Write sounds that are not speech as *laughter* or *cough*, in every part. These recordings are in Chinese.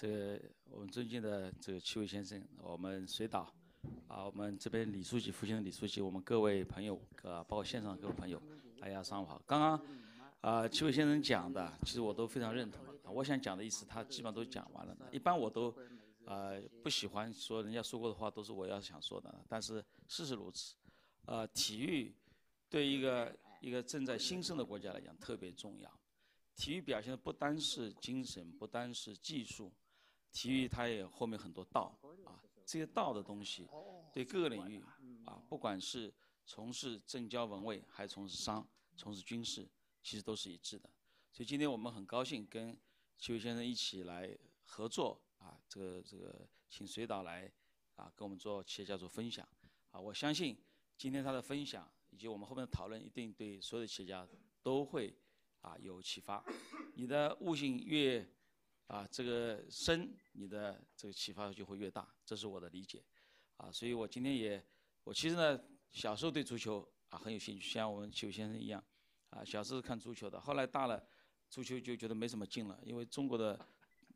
这个我们尊敬的这个七位先生，我们随导，啊，我们这边李书记、副长李书记，我们各位朋友啊，包括现场各位朋友，大家上午好。刚刚啊，七位先生讲的，其实我都非常认同。我想讲的意思，他基本上都讲完了。一般我都啊不喜欢说人家说过的话都是我要想说的，但是事实如此。啊，体育对一个一个正在兴盛的国家来讲特别重要。体育表现的不单是精神，不单是技术。体育它也后面很多道啊，这些道的东西，对各个领域啊，不管是从事政教文卫，还是从事商、从事军事，其实都是一致的。所以今天我们很高兴跟齐伟先生一起来合作啊，这个这个，请水导来啊，跟我们做企业家做分享啊，我相信今天他的分享以及我们后面的讨论，一定对所有的企业家都会啊有启发。你的悟性越。啊，这个深，你的这个启发就会越大，这是我的理解，啊，所以我今天也，我其实呢，小时候对足球啊很有兴趣，像我们邱先生一样，啊，小时候看足球的，后来大了，足球就觉得没什么劲了，因为中国的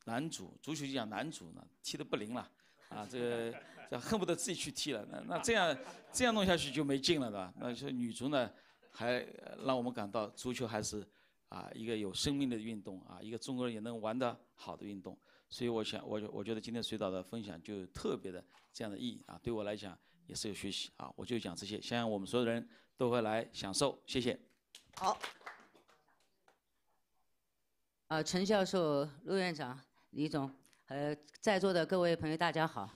男足，足球就讲男足呢，踢得不灵了，啊，这个恨不得自己去踢了，那那这样这样弄下去就没劲了，对吧？那说女足呢，还让我们感到足球还是。啊，一个有生命的运动啊，一个中国人也能玩的好的运动，所以我想，我我觉得今天水岛的分享就特别的这样的意义啊，对我来讲也是有学习啊，我就讲这些，相信我们所有人都会来享受，谢谢。好，啊，陈教授、陆院长、李总，呃，在座的各位朋友，大家好，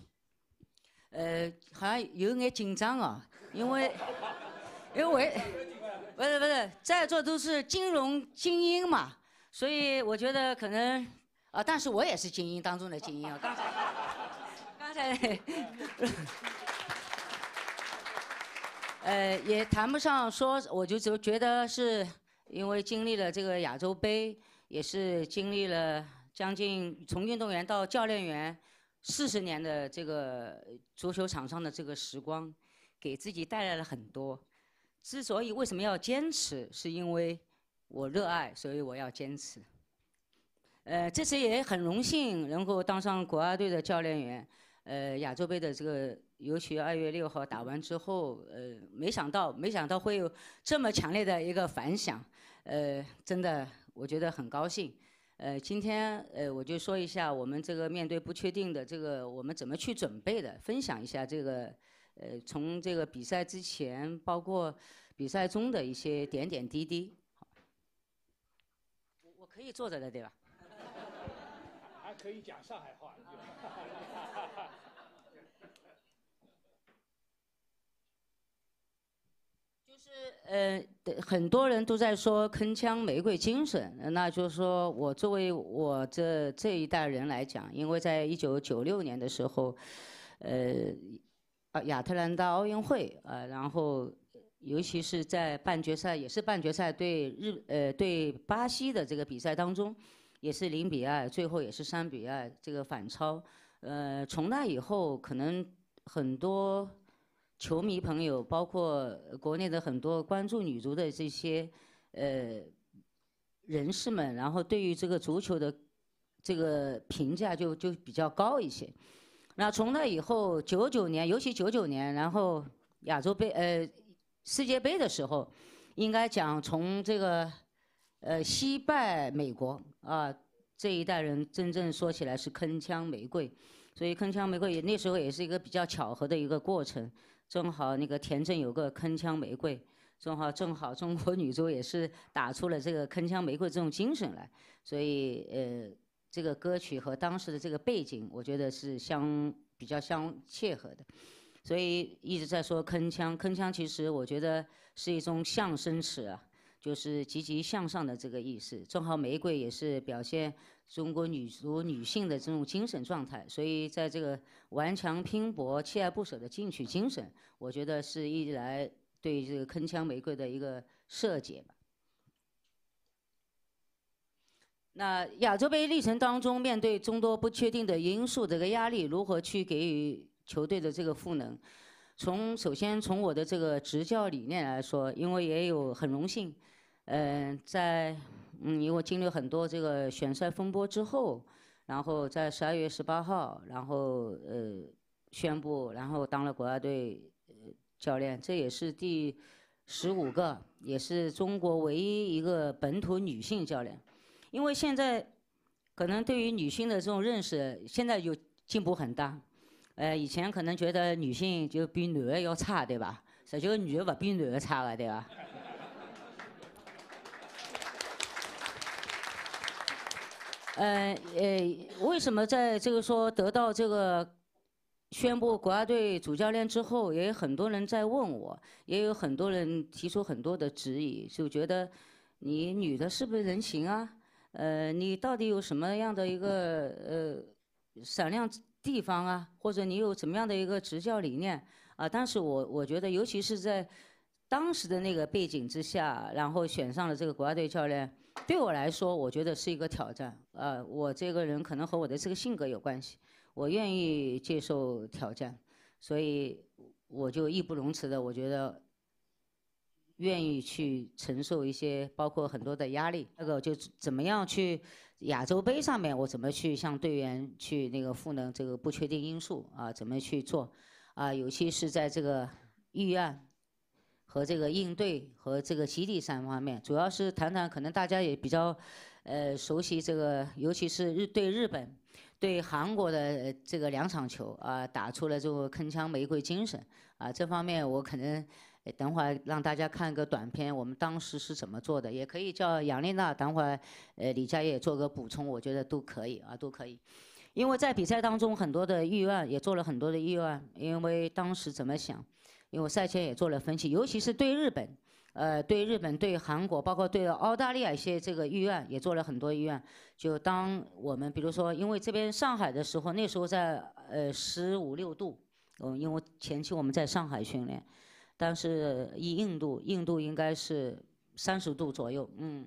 呃，好像有点紧张啊，因为因为。不是不是，在座都是金融精英嘛，所以我觉得可能啊，但是我也是精英当中的精英啊。刚才，呃，也谈不上说，我就就觉得是，因为经历了这个亚洲杯，也是经历了将近从运动员到教练员四十年的这个足球场上的这个时光，给自己带来了很多。之所以为什么要坚持，是因为我热爱，所以我要坚持。呃，这次也很荣幸能够当上国家队的教练员。呃，亚洲杯的这个，尤其二月六号打完之后，呃，没想到，没想到会有这么强烈的一个反响。呃，真的，我觉得很高兴。呃，今天呃，我就说一下我们这个面对不确定的这个，我们怎么去准备的，分享一下这个。呃，从这个比赛之前，包括比赛中的一些点点滴滴，我我可以坐着的，对吧？还可以讲上海话，*laughs* 就是呃，很多人都在说铿锵玫瑰精神，那就是说我作为我这这一代人来讲，因为在一九九六年的时候，呃。亚特兰大奥运会，呃，然后尤其是在半决赛，也是半决赛对日，呃，对巴西的这个比赛当中，也是零比二，最后也是三比二这个反超，呃，从那以后，可能很多球迷朋友，包括国内的很多关注女足的这些呃人士们，然后对于这个足球的这个评价就就比较高一些。那从那以后，九九年，尤其九九年，然后亚洲杯，呃，世界杯的时候，应该讲从这个，呃，惜败美国啊，这一代人真正说起来是铿锵玫瑰，所以铿锵玫瑰也那时候也是一个比较巧合的一个过程，正好那个田震有个铿锵玫瑰，正好正好中国女足也是打出了这个铿锵玫瑰这种精神来，所以呃。这个歌曲和当时的这个背景，我觉得是相比较相切合的，所以一直在说铿锵铿锵。其实我觉得是一种象声词啊，就是积极向上的这个意思。正好玫瑰也是表现中国女足女性的这种精神状态，所以在这个顽强拼搏、锲而不舍的进取精神，我觉得是一来对这个铿锵玫瑰的一个设计吧。那亚洲杯历程当中，面对众多不确定的因素，这个压力如何去给予球队的这个赋能？从首先从我的这个执教理念来说，因为也有很荣幸，嗯，在嗯，因为经历很多这个选帅风波之后，然后在十二月十八号，然后呃宣布，然后当了国家队呃教练，这也是第十五个，也是中国唯一一个本土女性教练。因为现在可能对于女性的这种认识，现在有进步很大。呃，以前可能觉得女性就比男的要差，对吧？实际女的不比男的差的，对吧？呃呃，为什么在这个说得到这个宣布国家队主教练之后，也有很多人在问我，也有很多人提出很多的质疑，就觉得你女的是不是人情啊？呃，你到底有什么样的一个呃闪亮地方啊？或者你有怎么样的一个执教理念啊？但是我我觉得，尤其是在当时的那个背景之下，然后选上了这个国家队教练，对我来说，我觉得是一个挑战。啊，我这个人可能和我的这个性格有关系，我愿意接受挑战，所以我就义不容辞的，我觉得。愿意去承受一些，包括很多的压力。那个就怎么样去亚洲杯上面，我怎么去向队员去那个赋能这个不确定因素啊？怎么去做？啊，尤其是在这个预案和这个应对和这个激励三方面，主要是谈谈。可能大家也比较，呃，熟悉这个，尤其是日对日本、对韩国的这个两场球啊，打出了这个铿锵玫瑰精神啊。这方面我可能。等会儿让大家看个短片，我们当时是怎么做的，也可以叫杨丽娜，等会儿，呃，李佳也做个补充，我觉得都可以啊，都可以。因为在比赛当中，很多的预案也做了很多的预案，因为当时怎么想，因为赛前也做了分析，尤其是对日本，呃，对日本、对韩国，包括对澳大利亚一些这个预案也做了很多预案。就当我们比如说，因为这边上海的时候，那时候在呃十五六度，嗯，因为前期我们在上海训练。但是以印度，印度应该是三十度左右，嗯，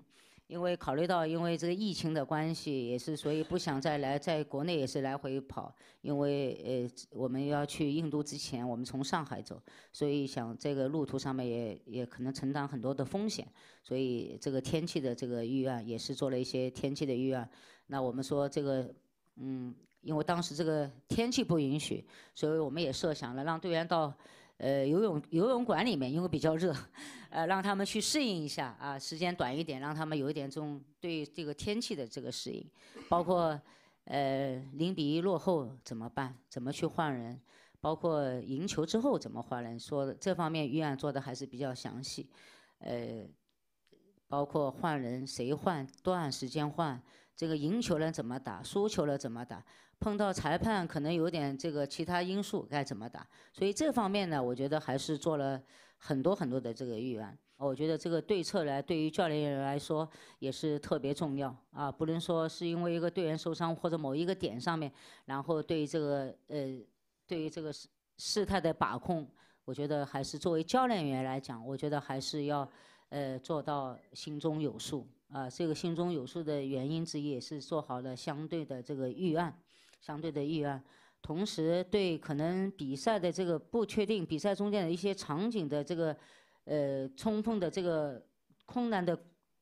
因为考虑到因为这个疫情的关系，也是所以不想再来在国内也是来回跑，因为呃我们要去印度之前，我们从上海走，所以想这个路途上面也也可能承担很多的风险，所以这个天气的这个预案也是做了一些天气的预案，那我们说这个嗯，因为当时这个天气不允许，所以我们也设想了让队员到。呃，游泳游泳馆里面，因为比较热，呃，让他们去适应一下啊，时间短一点，让他们有一点这种对这个天气的这个适应，包括呃零比一落后怎么办？怎么去换人？包括赢球之后怎么换人？说的这方面预案做的还是比较详细，呃，包括换人谁换，多长时间换？这个赢球了怎么打，输球了怎么打，碰到裁判可能有点这个其他因素该怎么打，所以这方面呢，我觉得还是做了很多很多的这个预案。我觉得这个对策来对于教练员来说也是特别重要啊，不能说是因为一个队员受伤或者某一个点上面，然后对这个呃，对于这个事事态的把控，我觉得还是作为教练员来讲，我觉得还是要呃做到心中有数。啊，这个心中有数的原因之一也是做好了相对的这个预案，相对的预案，同时对可能比赛的这个不确定、比赛中间的一些场景的这个呃充分的这个困难的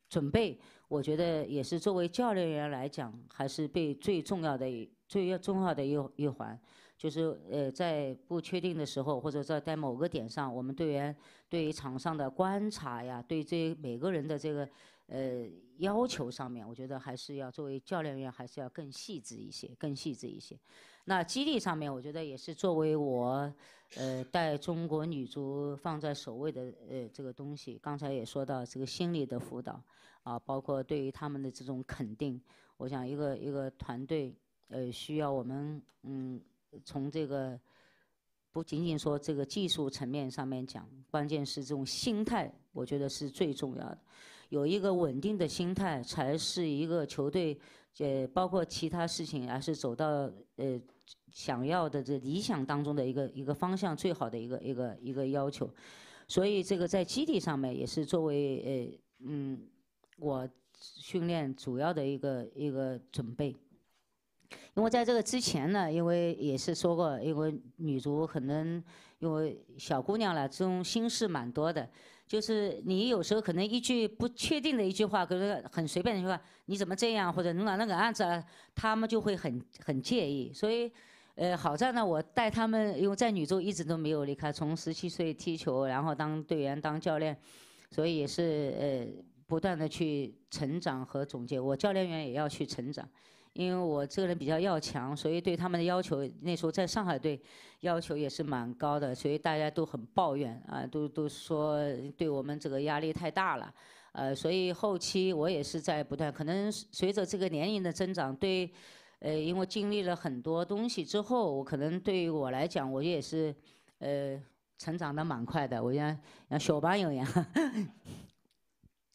准备，我觉得也是作为教练员来讲，还是被最重要的一、最要重要的一一环，就是呃在不确定的时候，或者在在某个点上，我们队员对于场上的观察呀，对这每个人的这个。呃，要求上面，我觉得还是要作为教练员，还是要更细致一些，更细致一些。那激励上面，我觉得也是作为我呃带中国女足放在首位的呃这个东西。刚才也说到这个心理的辅导，啊，包括对于他们的这种肯定，我想一个一个团队呃需要我们嗯从这个不仅仅说这个技术层面上面讲，关键是这种心态，我觉得是最重要的。有一个稳定的心态，才是一个球队，呃，包括其他事情，还是走到呃想要的这理想当中的一个一个方向最好的一个一个一个要求。所以这个在基地上面也是作为呃嗯我训练主要的一个一个准备。因为在这个之前呢，因为也是说过，因为女足可能因为小姑娘了，这种心事蛮多的。就是你有时候可能一句不确定的一句话，可能很随便的一句话，你怎么这样或者弄了那个案子，他们就会很很介意。所以，呃，好在呢，我带他们，因为在女足一直都没有离开，从十七岁踢球，然后当队员、当教练，所以也是呃不断的去成长和总结。我教练员也要去成长。因为我这个人比较要强，所以对他们的要求，那时候在上海队要求也是蛮高的，所以大家都很抱怨啊，都都说对我们这个压力太大了，呃，所以后期我也是在不断，可能随着这个年龄的增长，对，呃，因为经历了很多东西之后，我可能对于我来讲，我也是，呃，成长得蛮快的，我像像小朋友一样。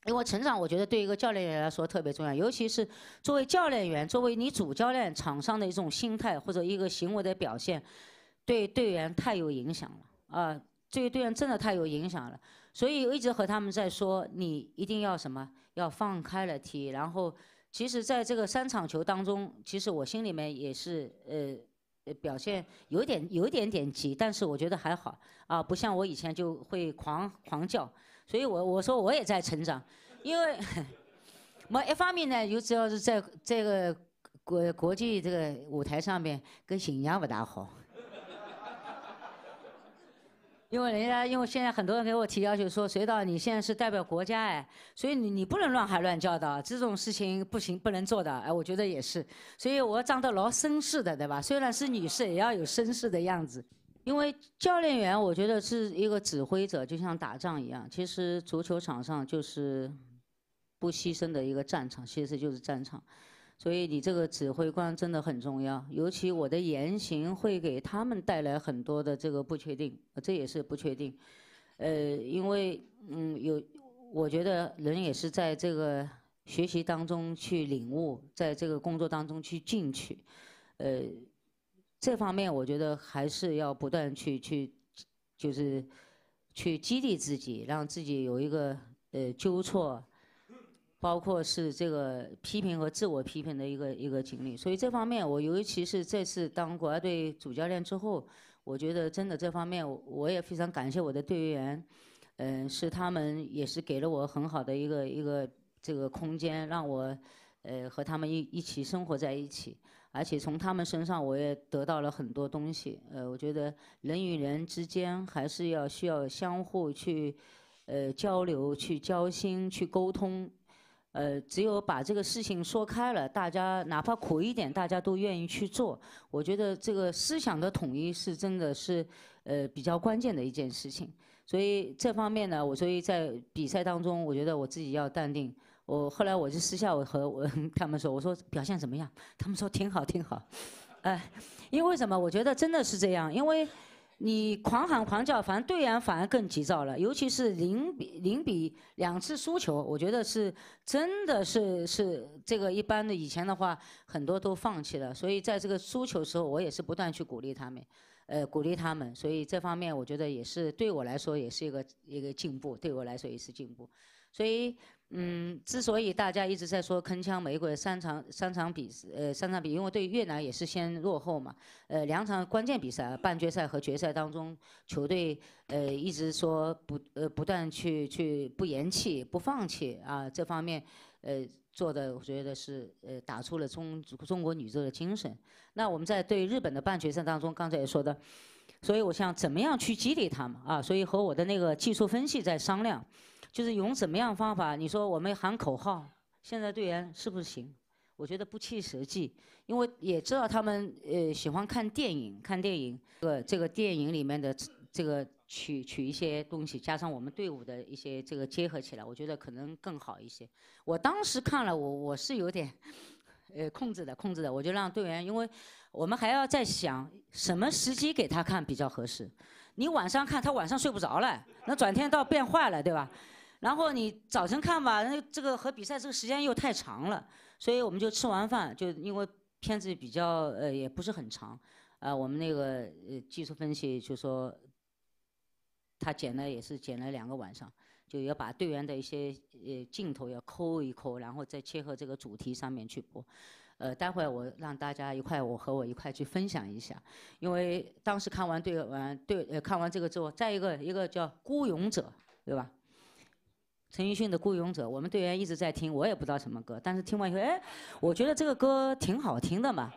因为成长，我觉得对一个教练员来说特别重要，尤其是作为教练员，作为你主教练场上的一种心态或者一个行为的表现，对队员太有影响了啊！对队员真的太有影响了，所以一直和他们在说，你一定要什么，要放开了踢。然后，其实在这个三场球当中，其实我心里面也是呃，表现有点有点点急，但是我觉得还好啊，不像我以前就会狂狂叫。所以，我我说我也在成长，因为，我一方面呢，有只要是在这个国国际这个舞台上面，跟形象不大好，因为人家因为现在很多人给我提要求说，谁道你现在是代表国家哎，所以你你不能乱喊乱叫的，这种事情不行不能做的哎，我觉得也是，所以我长得老绅士的对吧？虽然是女士，也要有绅士的样子。因为教练员，我觉得是一个指挥者，就像打仗一样。其实足球场上就是不牺牲的一个战场，其实就是战场，所以你这个指挥官真的很重要。尤其我的言行会给他们带来很多的这个不确定，这也是不确定。呃，因为嗯，有我觉得人也是在这个学习当中去领悟，在这个工作当中去进取，呃。这方面我觉得还是要不断去去，就是去激励自己，让自己有一个呃纠错，包括是这个批评和自我批评的一个一个经历。所以这方面，我尤其是这次当国家队主教练之后，我觉得真的这方面，我也非常感谢我的队员，嗯，是他们也是给了我很好的一个一个这个空间，让我呃和他们一一起生活在一起。而且从他们身上，我也得到了很多东西。呃，我觉得人与人之间还是要需要相互去，呃，交流、去交心、去沟通。呃，只有把这个事情说开了，大家哪怕苦一点，大家都愿意去做。我觉得这个思想的统一是真的是，呃，比较关键的一件事情。所以这方面呢，我所以在比赛当中，我觉得我自己要淡定。我后来我就私下我和我 *laughs* 他们说，我说表现怎么样？他们说挺好挺好。哎，因为什么？我觉得真的是这样，因为你狂喊狂叫，反正队员反而更急躁了。尤其是零比零比两次输球，我觉得是真的是是这个一般的以前的话很多都放弃了。所以在这个输球的时候，我也是不断去鼓励他们，呃，鼓励他们。所以这方面我觉得也是对我来说也是一个一个进步，对我来说也是进步。所以。嗯，之所以大家一直在说铿锵玫瑰三场三场比赛，呃，三场比，因为对越南也是先落后嘛，呃，两场关键比赛，半决赛和决赛当中，球队呃一直说不，呃，不断去去不言弃，不放弃啊，这方面呃做的，我觉得是呃打出了中中国女足的精神。那我们在对日本的半决赛当中，刚才也说的，所以我想怎么样去激励他们啊？所以和我的那个技术分析在商量。就是用什么样方法？你说我们喊口号，现在队员是不是行？我觉得不切实际，因为也知道他们呃喜欢看电影，看电影，这个这个电影里面的这个取取一些东西，加上我们队伍的一些这个结合起来，我觉得可能更好一些。我当时看了，我我是有点呃控制的，控制的，我就让队员，因为我们还要再想什么时机给他看比较合适。你晚上看他晚上睡不着了，那转天到变坏了，对吧？然后你早晨看吧，那这个和比赛这个时间又太长了，所以我们就吃完饭就因为片子比较呃也不是很长，啊，我们那个呃技术分析就说，他剪了也是剪了两个晚上，就要把队员的一些呃镜头要抠一抠，然后再切合这个主题上面去播，呃，待会儿我让大家一块我和我一块去分享一下，因为当时看完对完对呃看完这个之后，再一个一个叫孤勇者，对吧？陈奕迅的《雇佣者》，我们队员一直在听，我也不知道什么歌，但是听完以后，哎，我觉得这个歌挺好听的嘛。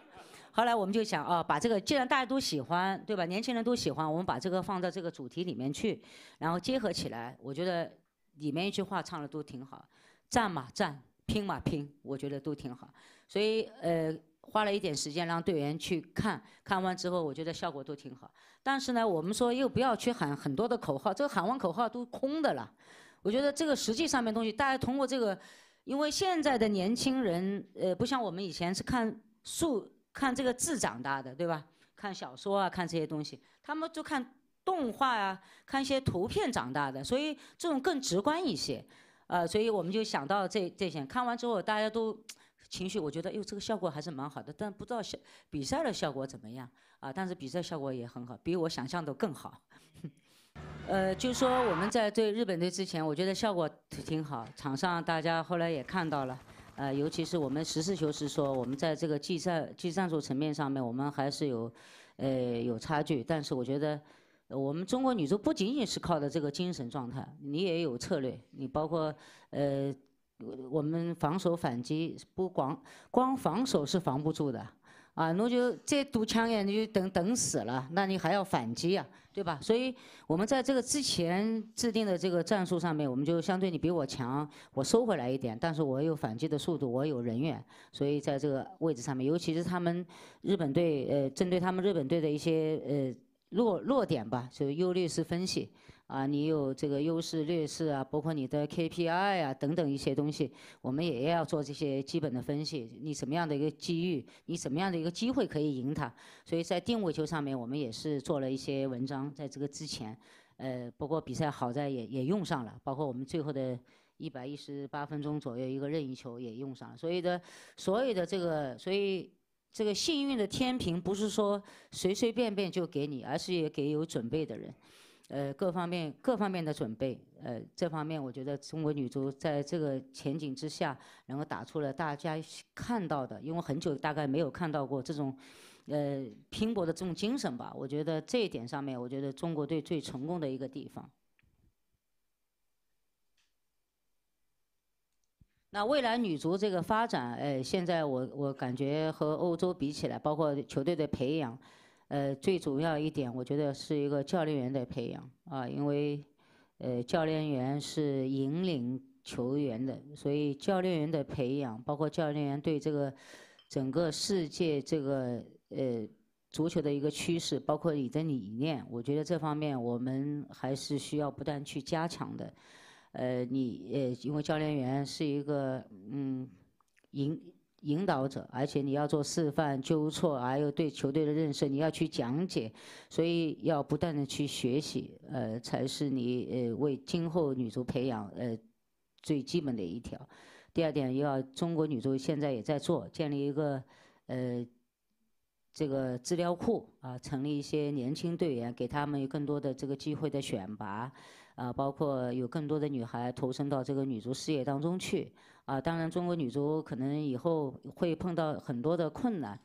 后来我们就想，哦，把这个，既然大家都喜欢，对吧？年轻人都喜欢，我们把这个放到这个主题里面去，然后结合起来。我觉得里面一句话唱的都挺好，“战嘛战，拼嘛拼”，我觉得都挺好。所以，呃，花了一点时间让队员去看看完之后，我觉得效果都挺好。但是呢，我们说又不要去喊很多的口号，这个喊完口号都空的了。我觉得这个实际上面东西，大家通过这个，因为现在的年轻人，呃，不像我们以前是看树、看这个字长大的，对吧？看小说啊，看这些东西，他们就看动画啊，看一些图片长大的，所以这种更直观一些，呃，所以我们就想到这这些。看完之后，大家都情绪，我觉得，哟，这个效果还是蛮好的，但不知道效比赛的效果怎么样啊？但是比赛效果也很好，比我想象的更好。*laughs* 呃，就说我们在对日本队之前，我觉得效果挺好，场上大家后来也看到了。呃，尤其是我们实事求是说，我们在这个技战技战术层面上面，我们还是有，呃，有差距。但是我觉得，我们中国女足不仅仅是靠的这个精神状态，你也有策略，你包括呃，我们防守反击，不光光防守是防不住的。啊，那就再堵枪眼，你就等等死了。那你还要反击啊，对吧？所以，我们在这个之前制定的这个战术上面，我们就相对你比我强，我收回来一点，但是我有反击的速度，我有人员，所以在这个位置上面，尤其是他们日本队，呃，针对他们日本队的一些呃弱弱点吧，就优劣势分析。啊，你有这个优势劣势啊，包括你的 KPI 啊等等一些东西，我们也要做这些基本的分析。你什么样的一个机遇，你什么样的一个机会可以赢他？所以在定位球上面，我们也是做了一些文章。在这个之前，呃，不过比赛好在也也用上了，包括我们最后的一百一十八分钟左右一个任意球也用上了。所以的，所有的这个，所以这个幸运的天平不是说随随便便就给你，而是也给有准备的人。呃，各方面各方面的准备，呃，这方面我觉得中国女足在这个前景之下，能够打出了大家看到的，因为很久大概没有看到过这种，呃，拼搏的这种精神吧。我觉得这一点上面，我觉得中国队最成功的一个地方。那未来女足这个发展，哎，现在我我感觉和欧洲比起来，包括球队的培养。呃，最主要一点，我觉得是一个教练员的培养啊，因为呃，教练员是引领球员的，所以教练员的培养，包括教练员对这个整个世界这个呃足球的一个趋势，包括你的理念，我觉得这方面我们还是需要不断去加强的。呃，你呃，因为教练员是一个嗯引。引导者，而且你要做示范、纠错，还有对球队的认识，你要去讲解，所以要不断的去学习，呃，才是你呃为今后女足培养呃最基本的一条。第二点，要中国女足现在也在做，建立一个呃这个资料库啊，成立一些年轻队员，给他们有更多的这个机会的选拔。啊，包括有更多的女孩投身到这个女足事业当中去啊。当然，中国女足可能以后会碰到很多的困难，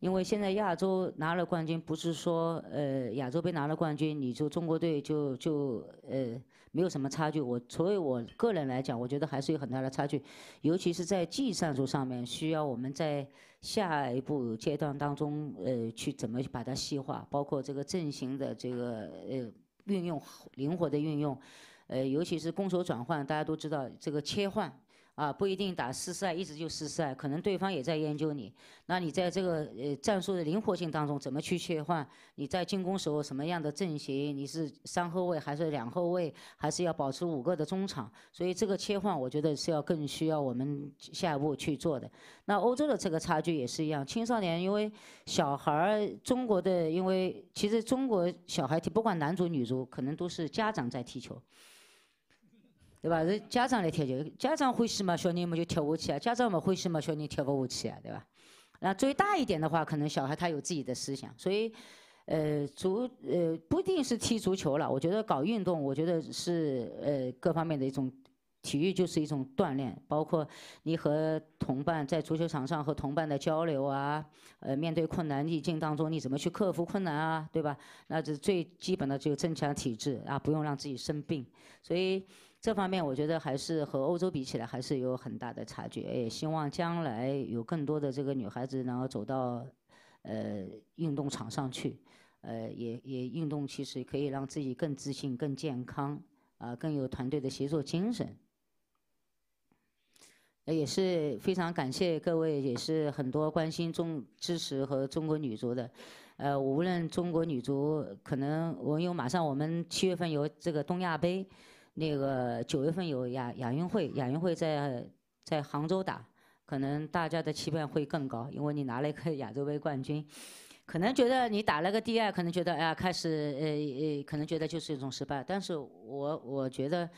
因为现在亚洲拿了冠军，不是说呃亚洲杯拿了冠军，你就中国队就就呃没有什么差距。我，所以我个人来讲，我觉得还是有很大的差距，尤其是在技术上面，需要我们在下一步阶段当中呃去怎么把它细化，包括这个阵型的这个呃。运用灵活的运用，呃，尤其是攻守转换，大家都知道这个切换。啊，不一定打四赛，一直就四赛，可能对方也在研究你。那你在这个呃战术的灵活性当中，怎么去切换？你在进攻时候什么样的阵型？你是三后卫还是两后卫？还是要保持五个的中场？所以这个切换，我觉得是要更需要我们下一步去做的。那欧洲的这个差距也是一样，青少年因为小孩儿，中国的因为其实中国小孩踢，不管男足女足，可能都是家长在踢球。对吧？是家长来踢球，家长欢喜嘛，小人们就踢下去啊；家长不欢喜嘛，小人踢不下去啊，对吧？那最大一点的话，可能小孩他有自己的思想，所以，呃，足呃不一定是踢足球了。我觉得搞运动，我觉得是呃各方面的一种体育，就是一种锻炼，包括你和同伴在足球场上和同伴的交流啊，呃，面对困难逆境当中你怎么去克服困难啊，对吧？那这最基本的，就增强体质啊，不用让自己生病，所以。这方面，我觉得还是和欧洲比起来，还是有很大的差距。哎，希望将来有更多的这个女孩子能够走到呃运动场上去。呃，也也运动，其实可以让自己更自信、更健康，啊，更有团队的协作精神。也是非常感谢各位，也是很多关心、中支持和中国女足的。呃，无论中国女足，可能我为马上我们七月份有这个东亚杯。那个九月份有亚亚运会，亚运会在在杭州打，可能大家的期盼会更高，因为你拿了一个 *laughs* 亚洲杯冠军，可能觉得你打了个第二，可能觉得哎呀开始呃呃，可能觉得就是一种失败。但是我我觉得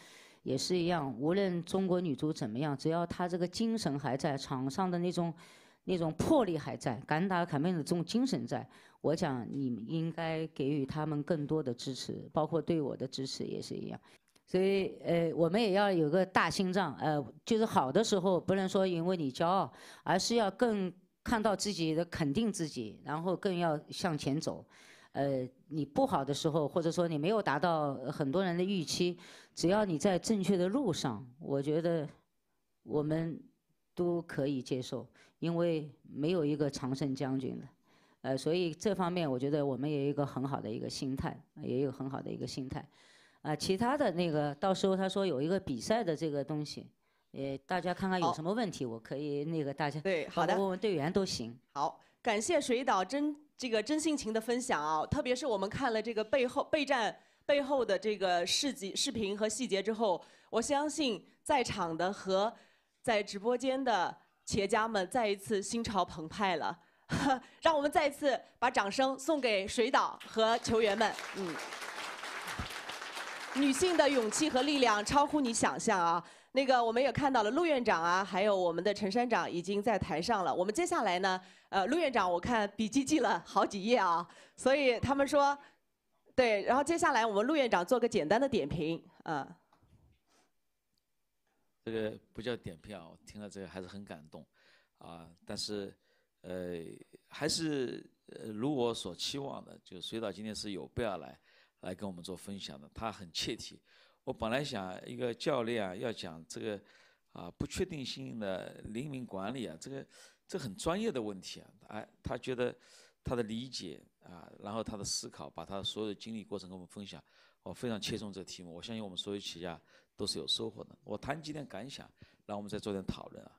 也是一样，无论中国女足怎么样，只要她这个精神还在，场上的那种那种魄力还在，敢打敢拼的这种精神在，我讲你们应该给予他们更多的支持，包括对我的支持也是一样。所以，呃，我们也要有个大心脏，呃，就是好的时候不能说因为你骄傲，而是要更看到自己的肯定自己，然后更要向前走。呃，你不好的时候，或者说你没有达到很多人的预期，只要你在正确的路上，我觉得我们都可以接受，因为没有一个常胜将军的，呃，所以这方面我觉得我们也有一个很好的一个心态，也有很好的一个心态。啊，其他的那个，到时候他说有一个比赛的这个东西，呃，大家看看有什么问题，我可以那个大家，对，好的，问问队员都行。好，感谢水岛真这个真性情的分享啊，特别是我们看了这个背后备战背后的这个事迹、视频和细节之后，我相信在场的和在直播间的企业家们再一次心潮澎湃了。*laughs* 让我们再一次把掌声送给水岛和球员们，嗯。女性的勇气和力量超乎你想象啊！那个我们也看到了陆院长啊，还有我们的陈山长已经在台上了。我们接下来呢，呃，陆院长我看笔记记了好几页啊，所以他们说，对，然后接下来我们陆院长做个简单的点评啊。这个不叫点评啊，我听了这个还是很感动，啊，但是呃，还是如我所期望的，就水导今天是有备而来。来跟我们做分享的，他很切题。我本来想一个教练啊，要讲这个啊不确定性的灵敏管理啊，这个这很专业的问题啊。哎，他觉得他的理解啊，然后他的思考，把他所有的经历过程跟我们分享，我非常切中这个题目。我相信我们所有企业家都是有收获的。我谈几点感想，然后我们再做点讨论啊。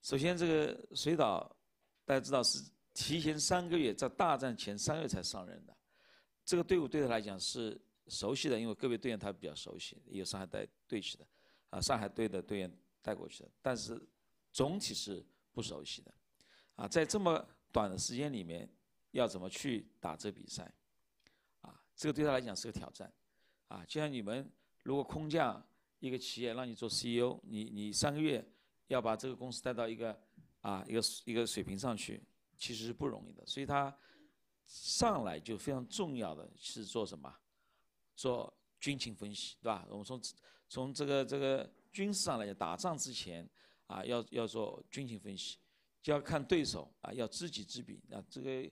首先，这个水岛大家知道是提前三个月在大战前三月才上任的。这个队伍对他来讲是熟悉的，因为各位队员他比较熟悉，有上海队队去的，啊，上海队的队员带过去的。但是总体是不熟悉的，啊，在这么短的时间里面，要怎么去打这比赛，啊，这个对他来讲是个挑战，啊，就像你们如果空降一个企业让你做 CEO，你你三个月要把这个公司带到一个啊一个一个水平上去，其实是不容易的，所以他。上来就非常重要的是做什么？做军情分析，对吧？我们从从这个这个军事上来讲，打仗之前啊，要要做军情分析，就要看对手啊，要知己知彼。那这个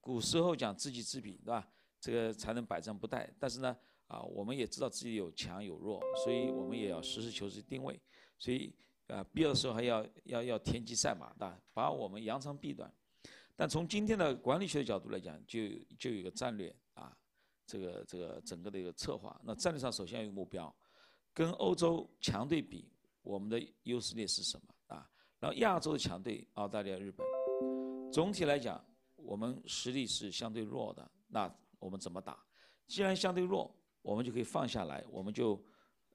古时候讲知己知彼，对吧？这个才能百战不殆。但是呢，啊，我们也知道自己有强有弱，所以我们也要实事求是定位。所以啊，必要的时候还要要要田忌赛马，对吧？把我们扬长避短。但从今天的管理学的角度来讲，就就有一个战略啊，这个这个整个的一个策划。那战略上首先有目标，跟欧洲强队比，我们的优势劣是什么啊？然后亚洲的强队，澳大利亚、日本，总体来讲，我们实力是相对弱的。那我们怎么打？既然相对弱，我们就可以放下来，我们就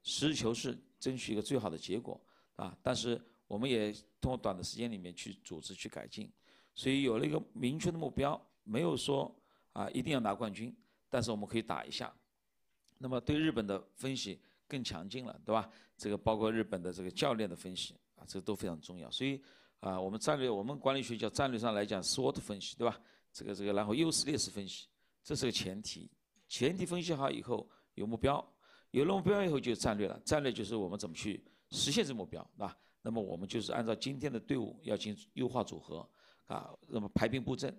实事求是，争取一个最好的结果啊！但是我们也通过短的时间里面去组织去改进。所以有了一个明确的目标，没有说啊一定要拿冠军，但是我们可以打一下。那么对日本的分析更强劲了，对吧？这个包括日本的这个教练的分析啊，这都非常重要。所以啊，我们战略，我们管理学叫战略上来讲，SWOT 分析，对吧？这个这个，然后优势劣势分析，这是个前提。前提分析好以后，有目标，有了目标以后就战略了。战略就是我们怎么去实现这目标，对吧？那么我们就是按照今天的队伍要进行优化组合。啊，那么排兵布阵，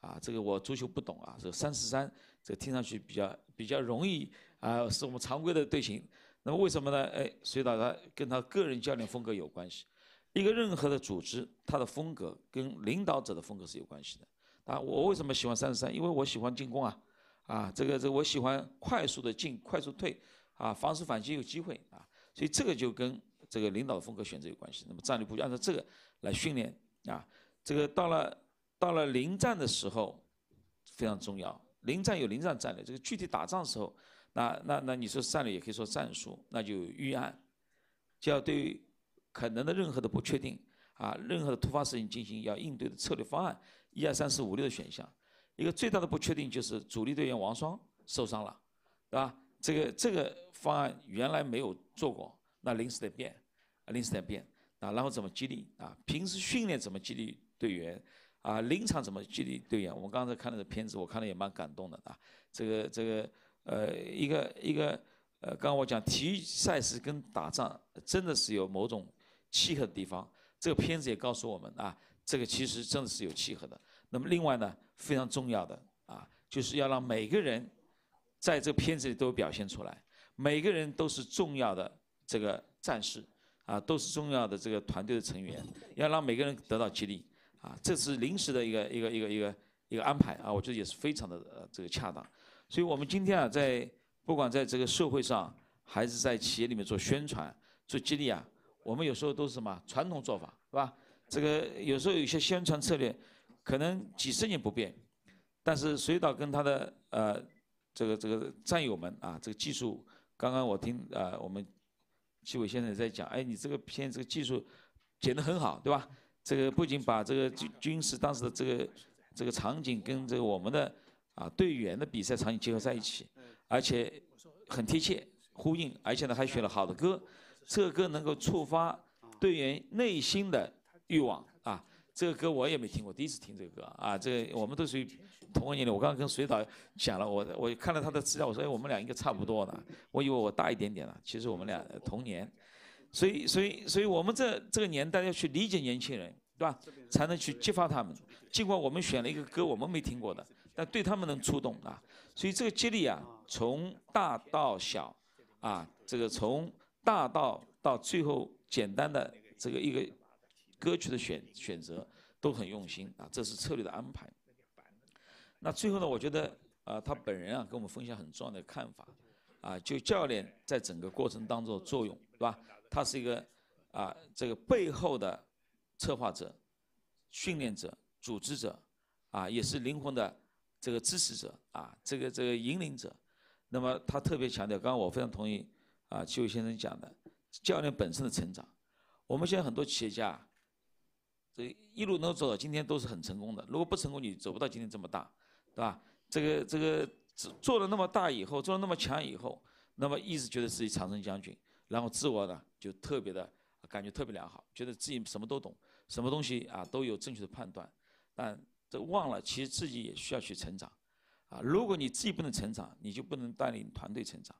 啊，这个我足球不懂啊。这三十三，这个听上去比较比较容易啊，是我们常规的队形。那么为什么呢？哎，所以大家跟他个人教练风格有关系。一个任何的组织，他的风格跟领导者的风格是有关系的。啊，我为什么喜欢三十三？因为我喜欢进攻啊，啊，这个这我喜欢快速的进，快速退，啊，防守反击有机会啊。所以这个就跟这个领导风格选择有关系。那么战略布局按照这个来训练啊。这个到了到了临战的时候非常重要，临战有临战战略。这个具体打仗的时候，那那那你说战略也可以说战术，那就预案，就要对可能的任何的不确定啊，任何的突发事情进行要应对的策略方案，一二三四五六的选项。一个最大的不确定就是主力队员王双受伤了，对吧？这个这个方案原来没有做过，那临时得变，临时得变啊，然后怎么激励啊？平时训练怎么激励？队员，啊，临场怎么激励队员？我刚才看那个片子，我看了也蛮感动的啊。这个这个，呃，一个一个，呃，刚刚我讲体育赛事跟打仗真的是有某种契合的地方。这个片子也告诉我们啊，这个其实真的是有契合的。那么另外呢，非常重要的啊，就是要让每个人，在这个片子里都表现出来，每个人都是重要的这个战士，啊，都是重要的这个团队的成员，要让每个人得到激励。啊，这是临时的一个一个一个一个一个安排啊，我觉得也是非常的呃这个恰当，所以我们今天啊，在不管在这个社会上还是在企业里面做宣传做激励啊，我们有时候都是什么传统做法是吧？这个有时候有些宣传策略可能几十年不变，但是水岛跟他的呃这个这个战友们啊，这个技术，刚刚我听呃我们纪委先生在讲，哎，你这个片这个技术剪得很好，对吧？这个不仅把这个军军事当时的这个这个场景跟这个我们的啊队员的比赛场景结合在一起，而且很贴切呼应，而且呢还选了好的歌，这个歌能够触发队员内心的欲望啊。这个歌我也没听过，第一次听这个歌啊。这个我们都属于同龄的，我刚刚跟水导讲了，我我看了他的资料，我说哎，我们俩应该差不多的，我以为我大一点点了，其实我们俩同年。所以，所以，所以我们这这个年代要去理解年轻人，对吧？才能去激发他们。尽管我们选了一个歌我们没听过的，但对他们能触动啊。所以这个激励啊，从大到小，啊，这个从大到到最后简单的这个一个歌曲的选选择都很用心啊。这是策略的安排。那最后呢，我觉得啊，他本人啊，给我们分享很重要的看法啊，就教练在整个过程当中的作用，对吧？他是一个啊，这个背后的策划者、训练者、组织者，啊，也是灵魂的这个支持者啊，这个这个引领者。那么他特别强调，刚刚我非常同意啊，七伟先生讲的教练本身的成长。我们现在很多企业家，这一路能走到今天都是很成功的。如果不成功，你走不到今天这么大，对吧？这个这个做了那么大以后，做了那么强以后，那么一直觉得自己长胜将军。然后自我呢，就特别的感觉特别良好，觉得自己什么都懂，什么东西啊都有正确的判断，但这忘了，其实自己也需要去成长，啊，如果你自己不能成长，你就不能带领团队成长，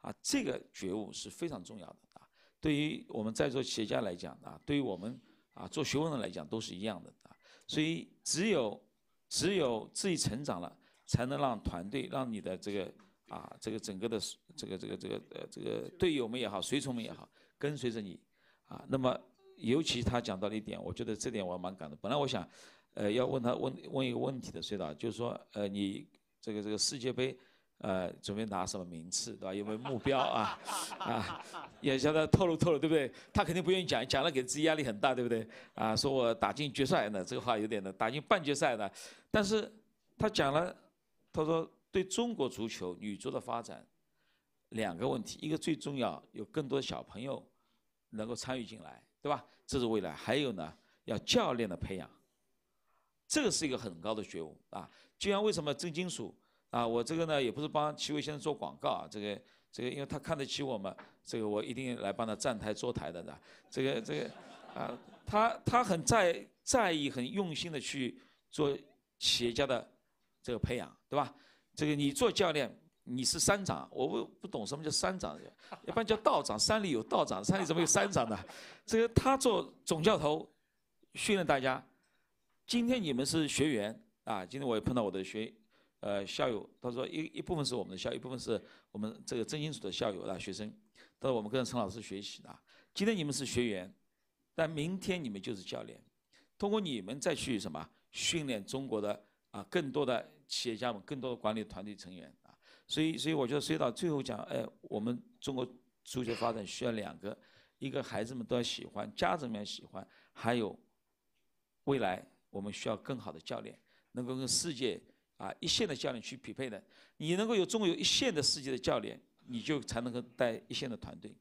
啊，这个觉悟是非常重要的啊。对于我们在座企业家来讲啊，对于我们啊做学问的来讲都是一样的啊。所以只有只有自己成长了，才能让团队，让你的这个啊这个整个的。这个这个这个呃，这个队友们也好，随从们也好，跟随着你啊。那么尤其他讲到了一点，我觉得这点我蛮感动。本来我想，呃，要问他问问一个问题的，隧道就是说，呃，你这个这个世界杯，呃，准备拿什么名次，对吧？有没有目标啊？*laughs* 啊，也向他透露透露，对不对？他肯定不愿意讲，讲了给自己压力很大，对不对？啊，说我打进决赛呢，这个话有点的，打进半决赛呢。但是他讲了，他说对中国足球女足的发展。两个问题，一个最重要，有更多的小朋友能够参与进来，对吧？这是未来。还有呢，要教练的培养，这个是一个很高的觉悟啊。就像为什么重金属啊，我这个呢，也不是帮齐威先生做广告啊，这个这个，因为他看得起我嘛，这个我一定来帮他站台、坐台的呢。这个这个，啊，他他很在在意、很用心的去做企业家的这个培养，对吧？这个你做教练。你是山长，我不不懂什么叫山长，一般叫道长。山里有道长，山里怎么有山长呢？这个他做总教头，训练大家。今天你们是学员啊，今天我也碰到我的学，呃校友，他说一一部分是我们的校，一部分是我们这个真心组的校友啊学生。他说我们跟着陈老师学习啊。今天你们是学员，但明天你们就是教练。通过你们再去什么训练中国的啊更多的企业家们，更多的管理团队成员。所以，所以我觉得，所以到最后讲，哎，我们中国足球发展需要两个，一个孩子们都要喜欢，家长们喜欢，还有，未来我们需要更好的教练，能够跟世界啊一线的教练去匹配的。你能够有中国有一线的世界的教练，你就才能够带一线的团队。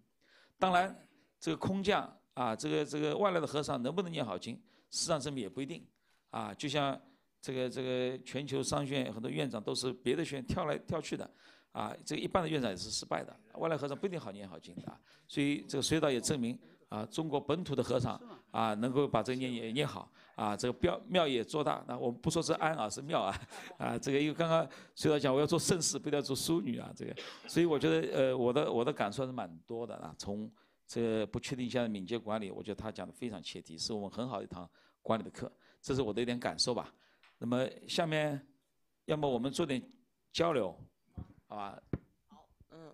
当然，这个空降啊，这个这个外来的和尚能不能念好经，际上证明也不一定。啊，就像。这个这个全球商学院很多院长都是别的学院跳来跳去的，啊，这个一般的院长也是失败的。外来和尚不一定好念好经啊，所以这个隋导也证明啊，中国本土的和尚啊，能够把这个念也念好啊，这个庙庙也做大。那我们不说是庵啊，是庙啊，啊，这个因为刚刚隋导讲我要做圣世，不要做淑女啊，这个，所以我觉得呃，我的我的感受还是蛮多的啊。从这个不确定性的敏捷管理，我觉得他讲的非常切题，是我们很好一堂管理的课。这是我的一点感受吧。那么下面，要么我们做点交流，好吧？好，嗯。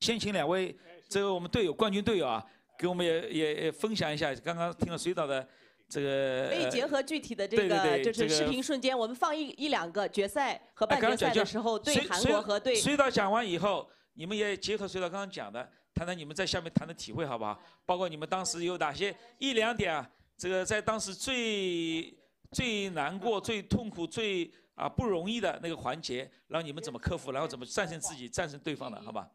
先请两位，这个我们队友、冠军队友啊，给我们也也也分享一下刚刚听了水导的这个。可以结合具体的这个，就是视频瞬间，我们放一一两个决赛和半决赛的时候，对韩国和对。水导讲完以后，你们也结合水导刚刚讲的，谈谈你们在下面谈的体会好不好？包括你们当时有哪些一两点啊？这个在当时最。最难过、最痛苦、最啊不容易的那个环节，然后你们怎么克服，然后怎么战胜自己、战胜对方的，好吧？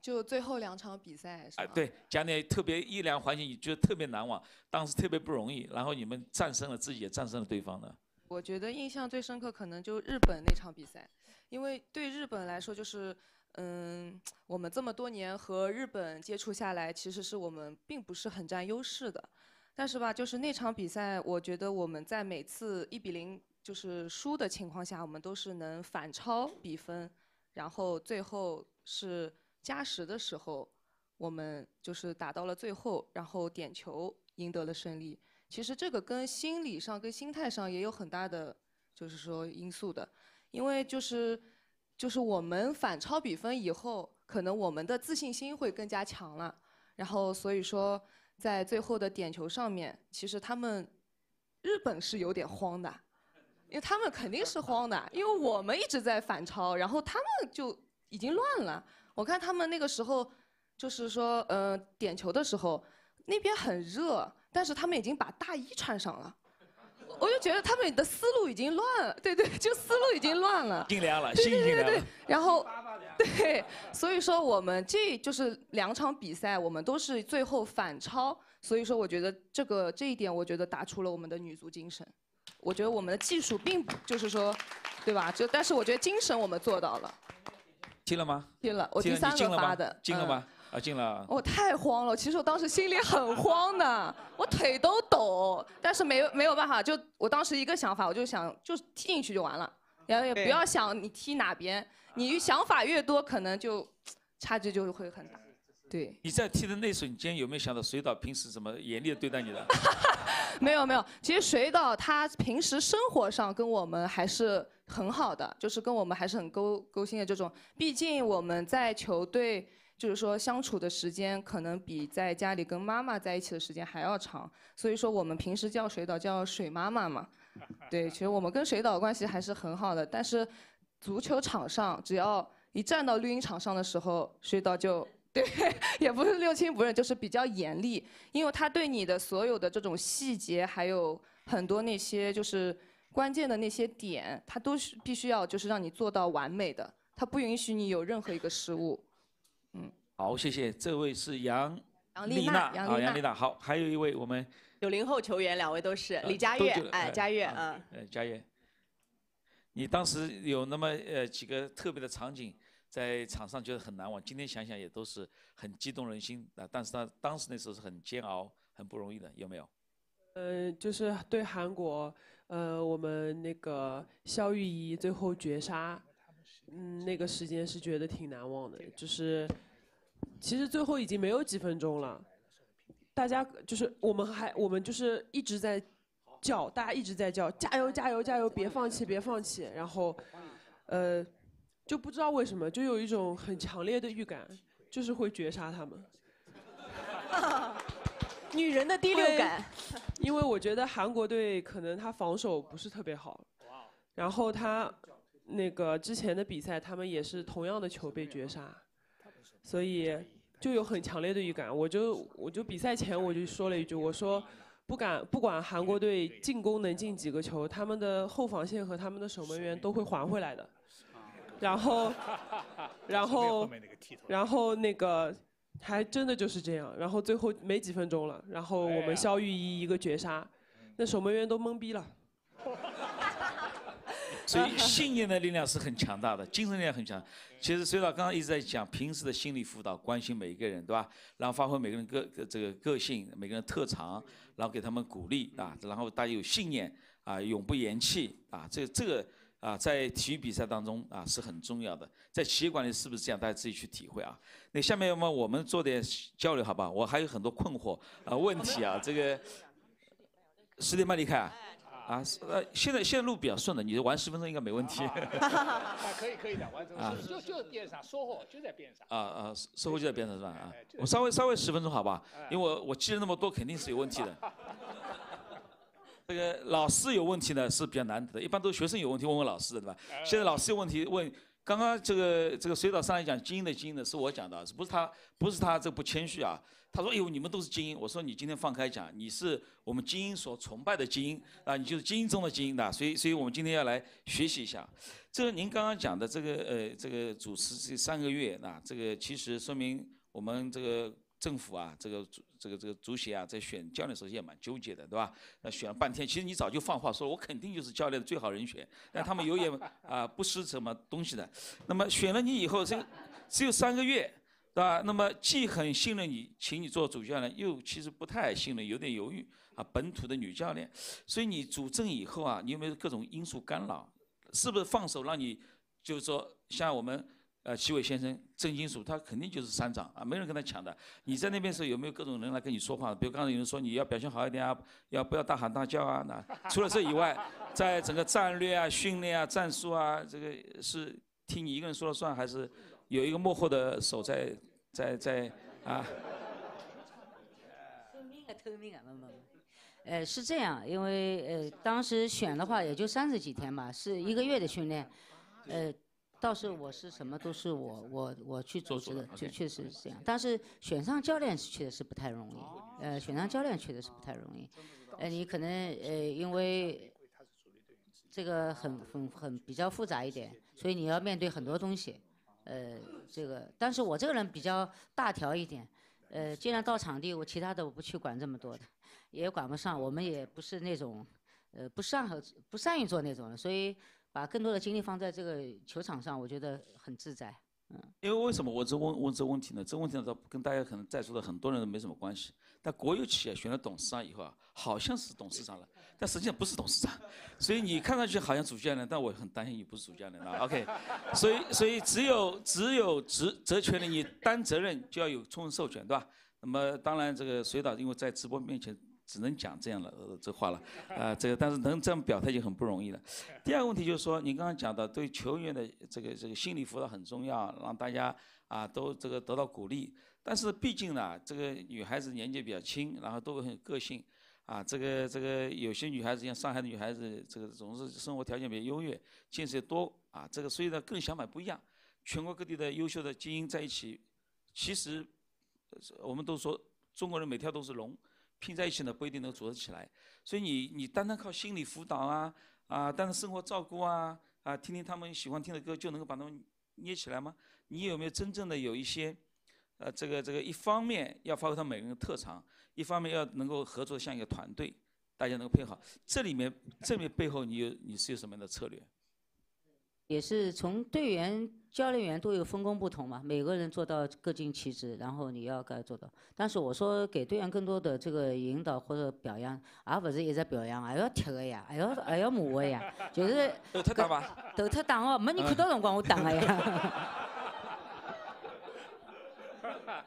就最后两场比赛是吧？啊，对，讲点特别一两环节，你觉得特别难忘，当时特别不容易，然后你们战胜了自己，也战胜了对方的。我觉得印象最深刻可能就日本那场比赛，因为对日本来说，就是嗯，我们这么多年和日本接触下来，其实是我们并不是很占优势的。但是吧，就是那场比赛，我觉得我们在每次一比零就是输的情况下，我们都是能反超比分，然后最后是加时的时候，我们就是打到了最后，然后点球赢得了胜利。其实这个跟心理上、跟心态上也有很大的就是说因素的，因为就是就是我们反超比分以后，可能我们的自信心会更加强了，然后所以说。在最后的点球上面，其实他们日本是有点慌的，因为他们肯定是慌的，因为我们一直在反超，然后他们就已经乱了。我看他们那个时候，就是说，嗯，点球的时候，那边很热，但是他们已经把大衣穿上了，我就觉得他们的思路已经乱，了，对对，就思路已经乱了。心 *laughs* 凉了，心凉了。然后。对，所以说我们这就是两场比赛，我们都是最后反超。所以说，我觉得这个这一点，我觉得打出了我们的女足精神。我觉得我们的技术并不，就是说，对吧？就但是我觉得精神我们做到了。踢了吗？踢了，我第三个发的。进了吗？啊，进了。我太慌了，其实我当时心里很慌的，我腿都抖，但是没没有办法，就我当时一个想法，我就想就踢进去就完了。然后也不要想你踢哪边，你想法越多，可能就差距就会很大。对。你在踢的那瞬间有没有想到水导平时怎么严厉的对待你的？*laughs* 没有没有，其实水导他平时生活上跟我们还是很好的，就是跟我们还是很勾勾心的这种。毕竟我们在球队就是说相处的时间，可能比在家里跟妈妈在一起的时间还要长。所以说我们平时叫水导叫水妈妈嘛。*laughs* 对，其实我们跟水岛关系还是很好的，但是足球场上只要一站到绿茵场上的时候，水岛就对，*laughs* 也不是六亲不认，就是比较严厉，因为他对你的所有的这种细节，还有很多那些就是关键的那些点，他都是必须要就是让你做到完美的，他不允许你有任何一个失误。嗯，好，谢谢，这位是杨丽娜好，杨丽娜，好，还有一位我们。九零后球员，两位都是李佳悦，哎，佳悦，嗯，哎，佳悦，你当时有那么呃几个特别的场景在场上觉得很难忘，今天想想也都是很激动人心啊。但是他当时那时候是很煎熬，很不容易的，有没有？呃，就是对韩国，呃，我们那个肖玉怡最后绝杀，嗯，那个时间是觉得挺难忘的。就是其实最后已经没有几分钟了。大家就是我们还我们就是一直在叫，大家一直在叫，加油加油加油，别放弃别放弃。然后，呃，就不知道为什么，就有一种很强烈的预感，就是会绝杀他们。*laughs* 女人的第六感，因为我觉得韩国队可能他防守不是特别好，然后他那个之前的比赛他们也是同样的球被绝杀，所以。就有很强烈的预感，我就我就比赛前我就说了一句，我说不敢，不管韩国队进攻能进几个球，他们的后防线和他们的守门员都会还回来的。然后，*laughs* 然后，然后那个还真的就是这样。然后最后没几分钟了，然后我们肖玉一一个绝杀，那守门员都懵逼了。*laughs* 所以 *laughs* 信念的力量是很强大的，精神力量很强。其实隋老刚刚一直在讲平时的心理辅导，关心每一个人，对吧？然后发挥每个人个这个个性，每个人特长，然后给他们鼓励啊，然后大家有信念啊，永不言弃啊，这这个啊，在体育比赛当中啊是很重要的，在企业管理是不是这样？大家自己去体会啊。那下面嘛，我们做点交流，好不好？我还有很多困惑啊，问题啊，这个十点半离开。啊，呃，现在线路比较顺的，你玩十分钟应该没问题。啊，*laughs* 可以可以的，完成。啊，就就边上，售后就在边上。啊啊，售后就在边上是吧？啊，我稍微稍微十分钟好吧？因为我我记了那么多，肯定是有问题的。*laughs* 这个老师有问题呢，是比较难得的，一般都是学生有问题问问老师，对吧？现在老师有问题问，刚刚这个这个水导上来讲“精英的“精英的是我讲的，是不是他？不是他这不谦虚啊。他说：“哎呦，你们都是精英。”我说：“你今天放开讲，你是我们精英所崇拜的精英啊，你就是精英中的精英呐。所以，所以我们今天要来学习一下。这个您刚刚讲的这个呃，这个主持这三个月，那这个其实说明我们这个政府啊，这个这个这个足协啊，在选教练的时候也蛮纠结的，对吧？那选了半天，其实你早就放话说，我肯定就是教练的最好人选。但他们有眼 *laughs* 啊，不是什么东西的。那么选了你以后，这只有三个月。”吧？那么既很信任你，请你做主教练，又其实不太信任，有点犹豫啊。本土的女教练，所以你主政以后啊，你有没有各种因素干扰？是不是放手让你，就是说像我们呃齐伟先生，郑金属，他肯定就是山长啊，没人跟他抢的。你在那边时候有没有各种人来跟你说话？比如刚才有人说你要表现好一点啊，要不要大喊大叫啊？那除了这以外，在整个战略啊、训练啊、战术啊，这个是听你一个人说了算，还是有一个幕后的手在？在在啊，透明啊透明啊，没没没，呃是这样，因为呃当时选的话也就三十几天吧，是一个月的训练，呃，倒是我是什么都是我我我去组织的，就确实是这样。但是选上教练去的是不太容易，呃选上教练去的是不太容易，呃你可能呃因为这个很很很比较复杂一点，所以你要面对很多东西。呃，这个，但是我这个人比较大条一点，呃，既然到场地，我其他的我不去管这么多的，也管不上，我们也不是那种，呃，不善和不善于做那种的，所以把更多的精力放在这个球场上，我觉得很自在，嗯。因为为什么我这问问这问题呢？这问题呢，跟大家可能在座的很多人都没什么关系，但国有企业选了董事长以后啊，好像是董事长了。但实际上不是董事长，所以你看上去好像主教人，但我很担心你不是主教人啊。OK，所以所以只有只有责责权利，你担责任就要有充分授权，对吧？那么当然这个水导因为在直播面前只能讲这样的这话了啊，这个但是能这样表态就很不容易了。第二个问题就是说，你刚刚讲的对球员的这个这个心理辅导很重要，让大家啊都这个得到鼓励，但是毕竟呢，这个女孩子年纪比较轻，然后都很有个性。啊，这个这个，有些女孩子像上海的女孩子，这个总是生活条件比较优越，见识多啊，这个所以呢，个人想法不一样。全国各地的优秀的精英在一起，其实我们都说中国人每条都是龙，拼在一起呢不一定能组织起来。所以你你单单靠心理辅导啊啊，但是生活照顾啊啊，听听他们喜欢听的歌就能够把他们捏起来吗？你有没有真正的有一些？呃，这个这个，一方面要发挥他每个人的特长，一方面要能够合作像一个团队，大家能够配好。这里面，这面背后你有你是有什么样的策略？也是从队员、教练员都有分工不同嘛，每个人做到各尽其职，然后你要该做到。但是我说给队员更多的这个引导或者表扬，也不是一直表扬，还要踢的呀，还要还要骂的呀，就是头踢打吧，头踢打哦，没人看到辰光我打的呀。*laughs*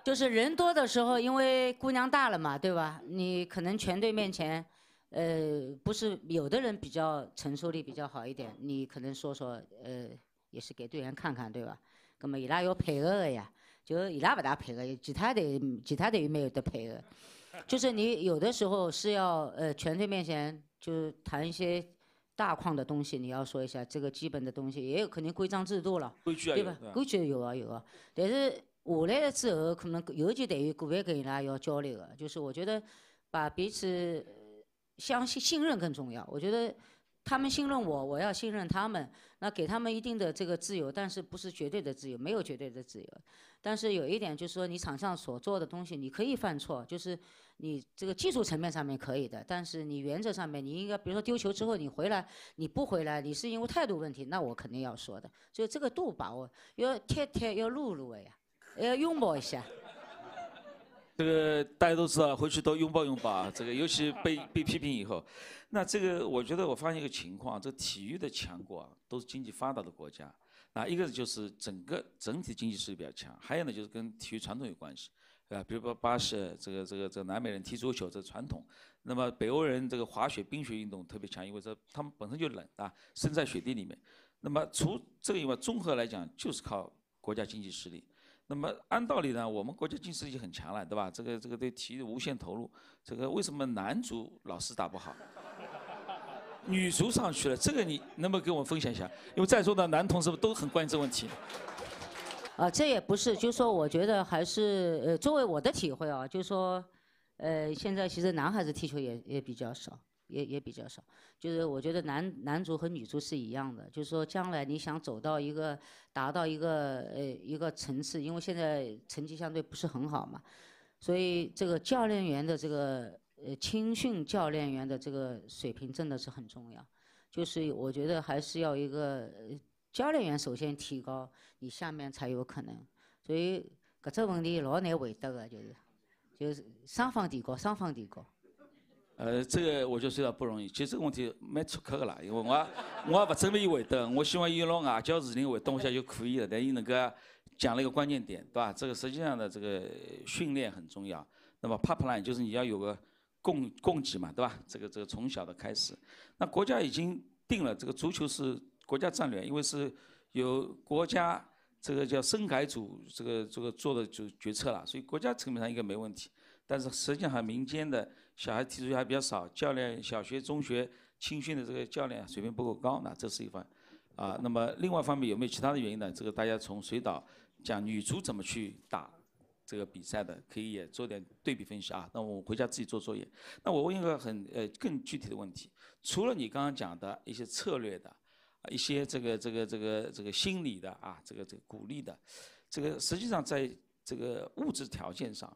就是人多的时候，因为姑娘大了嘛，对吧？你可能全队面前，呃，不是有的人比较承受力比较好一点，你可能说说，呃，也是给队员看看，对吧？那么伊拉要配合的呀，就伊拉不大配合，其他的其他的又没有得配合，就是你有的时候是要呃，全队面前就谈一些大框的东西，你要说一下这个基本的东西，也有可能规章制度了，规矩啊，对吧？规矩有啊有啊，但是。下来了之后，可能尤其在于个别跟伊拉要交流的，就是我觉得把彼此相信信任更重要。我觉得他们信任我，我要信任他们。那给他们一定的这个自由，但是不是绝对的自由，没有绝对的自由。但是有一点就是说，你场上所做的东西，你可以犯错，就是你这个技术层面上面可以的。但是你原则上面，你应该比如说丢球之后你回来你不回来，你是因为态度问题，那我肯定要说的。就这个度把握要贴贴要露露的呀。要拥抱一下，这个大家都知道，回去都拥抱拥抱啊。这个尤其被被批评以后，那这个我觉得我发现一个情况，这体育的强国啊，都是经济发达的国家。啊，一个就是整个整体经济实力比较强，还有呢就是跟体育传统有关系，啊，比如说巴西这个这个这个南美人踢足球这传统，那么北欧人这个滑雪冰雪运动特别强，意味着他们本身就冷啊，生在雪地里面。那么除这个以外，综合来讲就是靠国家经济实力。那么按道理呢，我们国家竞争力很强了，对吧？这个这个对体育无限投入，这个为什么男足老是打不好？女足上去了，这个你能不能给我们分享一下？因为在座的男同事都很关心个问题。啊，这也不是，就说我觉得还是呃，作为我的体会啊，就是说呃，现在其实男孩子踢球也也比较少。也也比较少，就是我觉得男男足和女足是一样的，就是说将来你想走到一个达到一个呃一个层次，因为现在成绩相对不是很好嘛，所以这个教练员的这个呃青训教练员的这个水平真的是很重要。就是我觉得还是要一个教练员首先提高，你下面才有可能。所以搿个问题老难回答的，就是就是双方提高，双方提高。呃，这个我觉得虽不容易，其实这个问题蛮出壳的啦，因为我 *laughs* 我也不准备伊回答，我希望伊用外交指令回答我下就可以了。但伊能够讲了一个关键点，对吧？这个实际上的这个训练很重要。那么 pipeline 就是你要有个供供给嘛，对吧？这个这个从小的开始，那国家已经定了，这个足球是国家战略，因为是由国家这个叫深改组这个这个做的就决策了，所以国家层面上应该没问题。但是实际上民间的。小孩踢足球还比较少，教练小学、中学青训的这个教练水平不够高，那这是一方。啊，那么另外一方面有没有其他的原因呢？这个大家从水岛讲女足怎么去打这个比赛的，可以也做点对比分析啊。那我回家自己做作业。那我问一个很呃更具体的问题，除了你刚刚讲的一些策略的，一些这个这个这个这个心理的啊，这个这个鼓励的，这个实际上在这个物质条件上。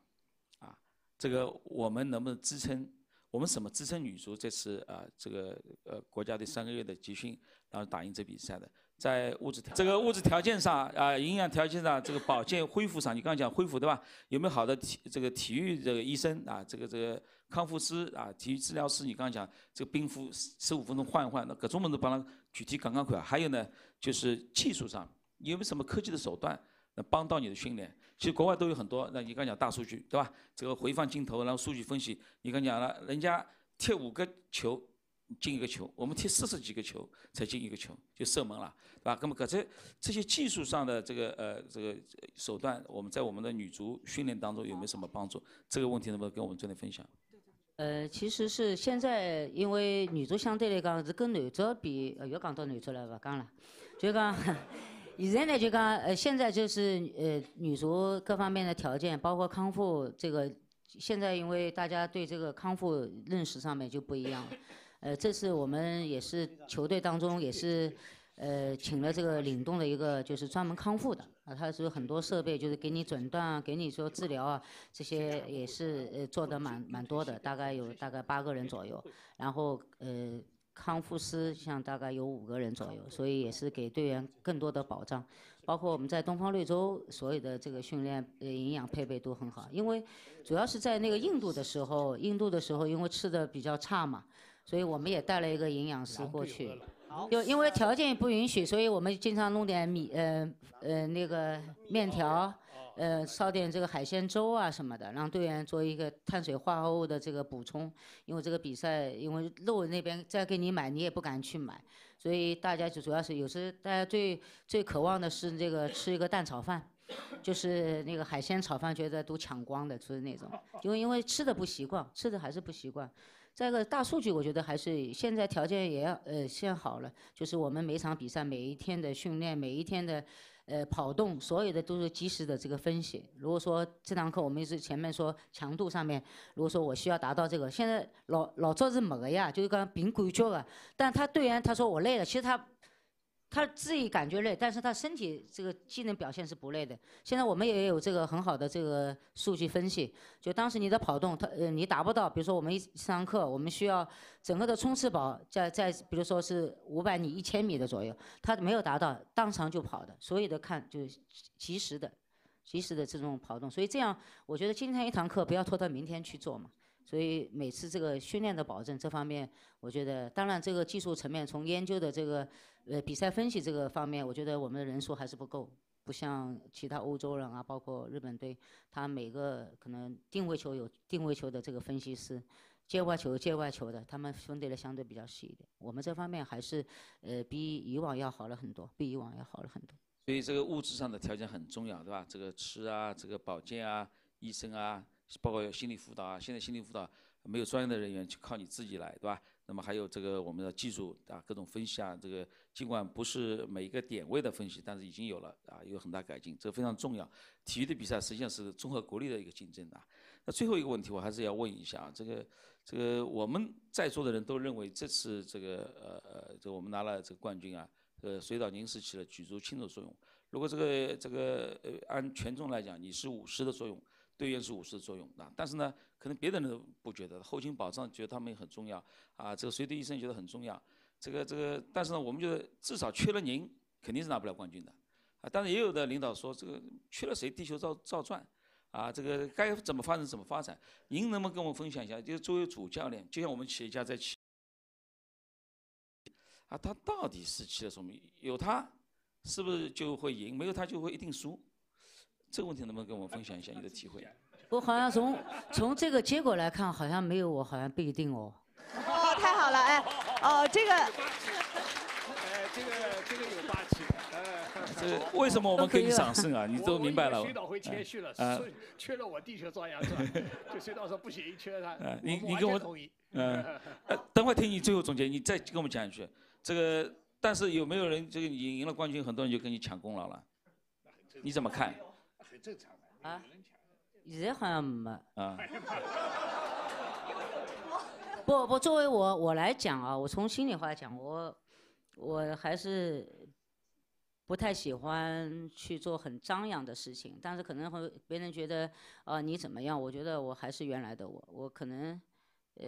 这个我们能不能支撑？我们什么支撑女足这次啊？这个呃，国家队三个月的集训，然后打赢这比赛的，在物质条这个物质条件上啊，营养条件上，这个保健恢复上，你刚刚讲恢复对吧？有没有好的体这个体育这个医生啊？这个这个康复师啊，体育治疗师，你刚刚讲这个冰敷十五分钟换一换，那各种门都帮他具体讲讲看。还有呢，就是技术上，有没有什么科技的手段？帮到你的训练，其实国外都有很多。那你刚讲大数据，对吧？这个回放镜头，然后数据分析。你刚讲了，人家踢五个球进一个球，我们踢四十几个球才进一个球就射门了，对吧？那么刚才这些技术上的这个呃这个手段，我们在我们的女足训练当中有没有什么帮助？这个问题能不能跟我们这里分享？呃，其实是现在因为女足相对来讲是跟男足比，呃，又讲到男足了，不讲了，就讲。现在就刚呃，现在就是呃女足各方面的条件，包括康复这个，现在因为大家对这个康复认识上面就不一样，了。呃，这次我们也是球队当中也是呃请了这个领动的一个就是专门康复的，啊，他是有很多设备，就是给你诊断啊，给你说治疗啊，这些也是呃做的蛮蛮多的，大概有大概八个人左右，然后呃。康复师像大概有五个人左右，所以也是给队员更多的保障。包括我们在东方绿洲，所有的这个训练呃营养配备都很好，因为主要是在那个印度的时候，印度的时候因为吃的比较差嘛，所以我们也带了一个营养师过去。就因为条件不允许，所以我们经常弄点米呃呃那个面条。呃，烧点这个海鲜粥啊什么的，让队员做一个碳水化合物的这个补充。因为这个比赛，因为肉那边再给你买，你也不敢去买。所以大家就主要是有时大家最最渴望的是这个吃一个蛋炒饭，就是那个海鲜炒饭，觉得都抢光的，就是那种。*laughs* 因为因为吃的不习惯，吃的还是不习惯。再一个大数据，我觉得还是现在条件也要呃现好了，就是我们每场比赛、每一天的训练、每一天的。呃，跑动所有的都是及时的这个分析。如果说这堂课我们是前面说强度上面，如果说我需要达到这个，现在老老赵是没的呀，就是讲凭感觉的。但他队员他说我累了，其实他。他自己感觉累，但是他身体这个机能表现是不累的。现在我们也有这个很好的这个数据分析。就当时你的跑动，他呃你达不到，比如说我们一堂课我们需要整个的冲刺跑，在在比如说是五百米、一千米的左右，他没有达到，当场就跑的，所有的看就及时的，及时的这种跑动。所以这样，我觉得今天一堂课不要拖到明天去做嘛。所以每次这个训练的保证这方面，我觉得当然这个技术层面从研究的这个。呃，比赛分析这个方面，我觉得我们的人数还是不够，不像其他欧洲人啊，包括日本队，他每个可能定位球有定位球的这个分析师，界外球界外球的，他们分得的相对比较细一点。我们这方面还是，呃，比以往要好了很多，比以往要好了很多。所以这个物质上的条件很重要，对吧？这个吃啊，这个保健啊，医生啊，包括心理辅导啊，现在心理辅导没有专业的人员，就靠你自己来，对吧？那么还有这个我们的技术啊，各种分析啊，这个尽管不是每一个点位的分析，但是已经有了啊，有很大改进，这个非常重要。体育的比赛实际上是综合国力的一个竞争啊。那最后一个问题，我还是要问一下啊，这个这个我们在座的人都认为这次这个呃呃，这我们拿了这个冠军啊，呃，水道您是起了举足轻重作用。如果这个这个呃按权重来讲，你是五十的作用。队员是武士的作用啊，但是呢，可能别的人不觉得后勤保障觉得他们也很重要啊，这个随队医生觉得很重要，这个这个，但是呢，我们觉得至少缺了您肯定是拿不了冠军的啊。但是也有的领导说，这个缺了谁地球照照转，啊，这个该怎么发展怎么发展？您能不能跟我分享一下？就作为主教练，就像我们企业家在企啊，他到底是起了什么？有他是不是就会赢？没有他就会一定输？这个问题能不能跟我们分享一下你的体会？我好像从从这个结果来看，好像没有我，好像不一定哦。哦，太好了，哎，哦，这个。哎，这个这个有霸气。哎，这为什么我们可以赏识啊？你都明白了。领会谦虚了，啊，缺了我地球照样转，*laughs* 就领导说不行，缺他。嗯，你你跟我同意。嗯，*laughs* 等会听你最后总结，你再跟我们讲一句。这个，但是有没有人，这个你赢了冠军，很多人就跟你抢功劳了，你怎么看？正常的啊，在好像没啊。*laughs* 不不，作为我我来讲啊，我从心里话讲，我我还是不太喜欢去做很张扬的事情，但是可能会别人觉得啊你怎么样？我觉得我还是原来的我，我可能呃。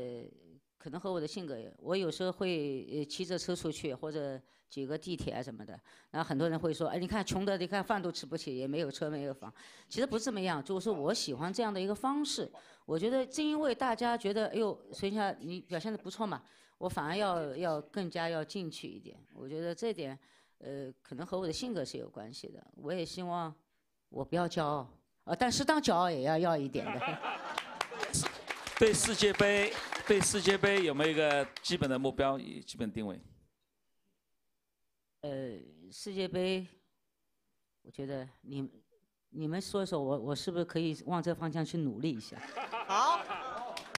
可能和我的性格，我有时候会骑着车出去，或者挤个地铁啊什么的。然后很多人会说：“哎，你看穷的，你看饭都吃不起，也没有车，没有房。”其实不是这么样，就是我喜欢这样的一个方式。我觉得正因为大家觉得“哎呦”，孙霞你表现的不错嘛，我反而要要更加要进取一点。我觉得这点，呃，可能和我的性格是有关系的。我也希望我不要骄傲，呃，但适当骄傲也要要一点的。*laughs* 对世界杯。对世界杯有没有一个基本的目标、基本定位？呃，世界杯，我觉得你你们说一说，我我是不是可以往这方向去努力一下？好。